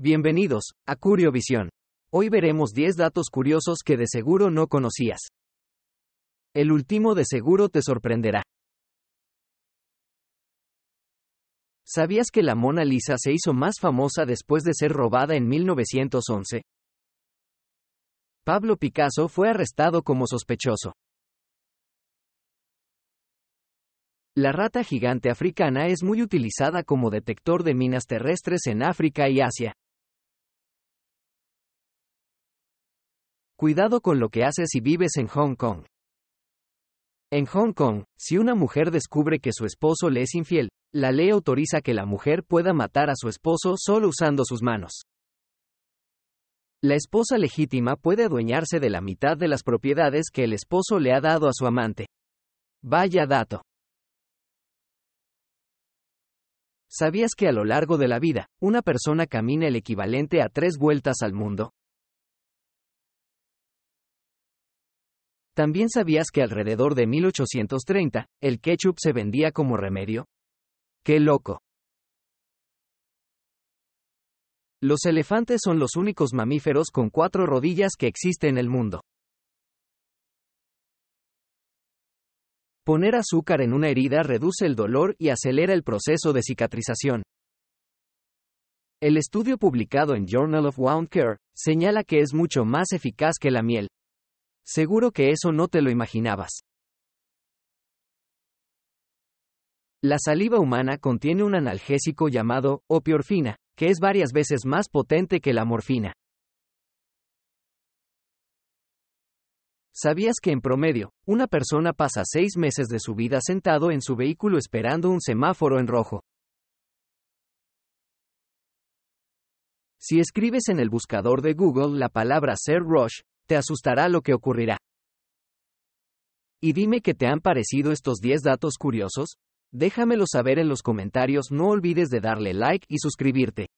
Bienvenidos a Curiovisión. Hoy veremos 10 datos curiosos que de seguro no conocías. El último de seguro te sorprenderá. ¿Sabías que la Mona Lisa se hizo más famosa después de ser robada en 1911? Pablo Picasso fue arrestado como sospechoso. La rata gigante africana es muy utilizada como detector de minas terrestres en África y Asia. Cuidado con lo que haces si vives en Hong Kong. En Hong Kong, si una mujer descubre que su esposo le es infiel, la ley autoriza que la mujer pueda matar a su esposo solo usando sus manos. La esposa legítima puede adueñarse de la mitad de las propiedades que el esposo le ha dado a su amante. Vaya dato. ¿Sabías que a lo largo de la vida, una persona camina el equivalente a tres vueltas al mundo? ¿También sabías que alrededor de 1830, el ketchup se vendía como remedio? ¡Qué loco! Los elefantes son los únicos mamíferos con cuatro rodillas que existen en el mundo. Poner azúcar en una herida reduce el dolor y acelera el proceso de cicatrización. El estudio publicado en Journal of Wound Care señala que es mucho más eficaz que la miel. Seguro que eso no te lo imaginabas. La saliva humana contiene un analgésico llamado opiorfina, que es varias veces más potente que la morfina. ¿Sabías que en promedio, una persona pasa seis meses de su vida sentado en su vehículo esperando un semáforo en rojo? Si escribes en el buscador de Google la palabra Ser Rush, te asustará lo que ocurrirá. Y dime qué te han parecido estos 10 datos curiosos. Déjamelo saber en los comentarios, no olvides de darle like y suscribirte.